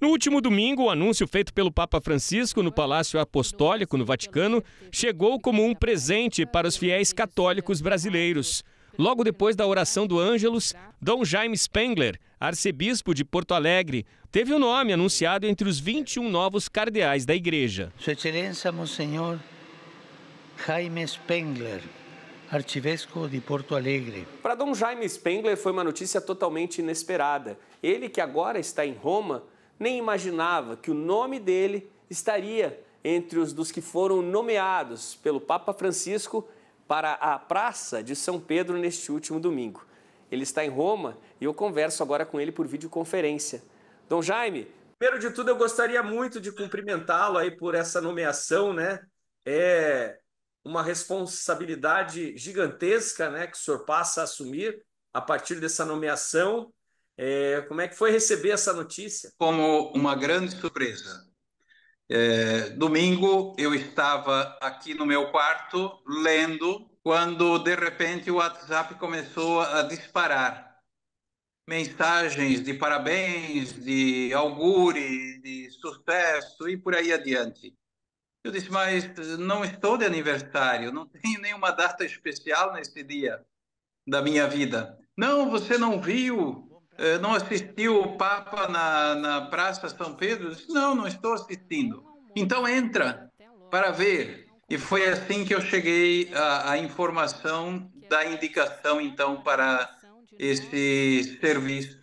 No último domingo, o anúncio feito pelo Papa Francisco no Palácio Apostólico, no Vaticano, chegou como um presente para os fiéis católicos brasileiros. Logo depois da oração do Ângelus, Dom Jaime Spengler, arcebispo de Porto Alegre, teve o um nome anunciado entre os 21 novos cardeais da igreja. Sua Excelência, Monsenhor Jaime Spengler, arcivesco de Porto Alegre. Para Dom Jaime Spengler foi uma notícia totalmente inesperada. Ele, que agora está em Roma, nem imaginava que o nome dele estaria entre os dos que foram nomeados pelo Papa Francisco para a Praça de São Pedro neste último domingo. Ele está em Roma e eu converso agora com ele por videoconferência. Dom Jaime, primeiro de tudo eu gostaria muito de cumprimentá-lo aí por essa nomeação, né? É uma responsabilidade gigantesca, né, que o senhor passa a assumir a partir dessa nomeação é, como é que foi receber essa notícia? Como uma grande surpresa. É, domingo eu estava aqui no meu quarto lendo quando de repente o WhatsApp começou a disparar mensagens de parabéns, de augure, de sucesso e por aí adiante. Eu disse, mas não estou de aniversário, não tenho nenhuma data especial nesse dia da minha vida. Não, você não viu, eh, não assistiu o Papa na, na Praça São Pedro? Disse, não, não estou assistindo. Então entra para ver. E foi assim que eu cheguei à, à informação da indicação, então, para esse serviço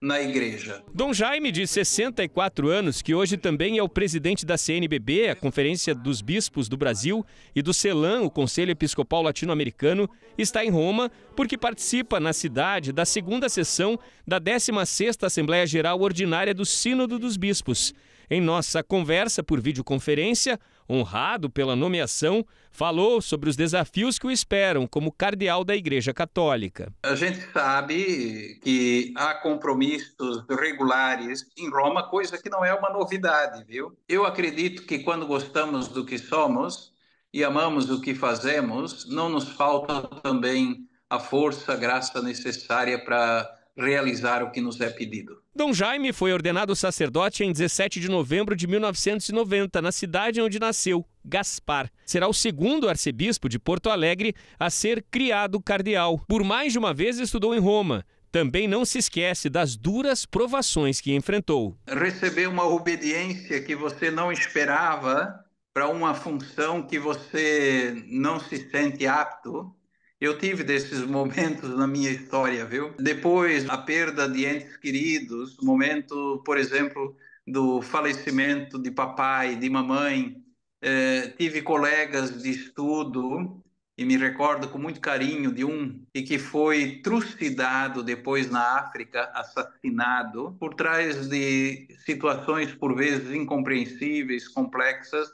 na igreja. Dom Jaime, de 64 anos, que hoje também é o presidente da CNBB, a Conferência dos Bispos do Brasil, e do CELAM, o Conselho Episcopal Latino-Americano, está em Roma porque participa na cidade da segunda sessão da 16ª Assembleia Geral Ordinária do Sínodo dos Bispos. Em nossa conversa por videoconferência, honrado pela nomeação, falou sobre os desafios que o esperam como cardeal da Igreja Católica. A gente sabe que há compromissos regulares em Roma, coisa que não é uma novidade, viu? Eu acredito que quando gostamos do que somos e amamos o que fazemos, não nos falta também a força, a graça necessária para realizar o que nos é pedido. Dom Jaime foi ordenado sacerdote em 17 de novembro de 1990, na cidade onde nasceu, Gaspar. Será o segundo arcebispo de Porto Alegre a ser criado cardeal. Por mais de uma vez estudou em Roma. Também não se esquece das duras provações que enfrentou. Receber uma obediência que você não esperava para uma função que você não se sente apto eu tive desses momentos na minha história, viu? Depois, a perda de entes queridos, momento, por exemplo, do falecimento de papai, de mamãe. Eh, tive colegas de estudo e me recordo com muito carinho de um e que foi trucidado depois na África, assassinado, por trás de situações por vezes incompreensíveis, complexas,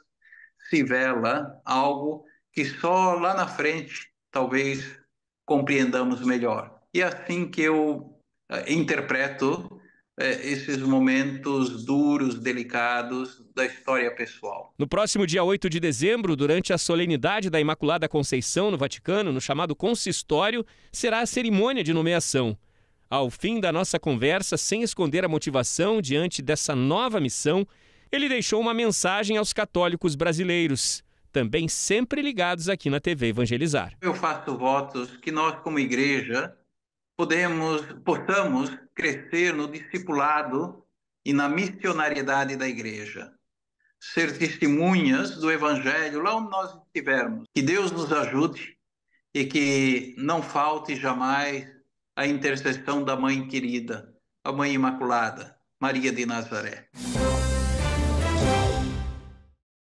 se vela algo que só lá na frente talvez compreendamos melhor. E é assim que eu eh, interpreto eh, esses momentos duros, delicados da história pessoal. No próximo dia 8 de dezembro, durante a solenidade da Imaculada Conceição no Vaticano, no chamado Consistório, será a cerimônia de nomeação. Ao fim da nossa conversa, sem esconder a motivação diante dessa nova missão, ele deixou uma mensagem aos católicos brasileiros também sempre ligados aqui na TV Evangelizar. Eu faço votos que nós, como igreja, podemos, possamos crescer no discipulado e na missionariedade da igreja. Ser testemunhas do Evangelho lá onde nós estivermos. Que Deus nos ajude e que não falte jamais a intercessão da Mãe querida, a Mãe Imaculada, Maria de Nazaré.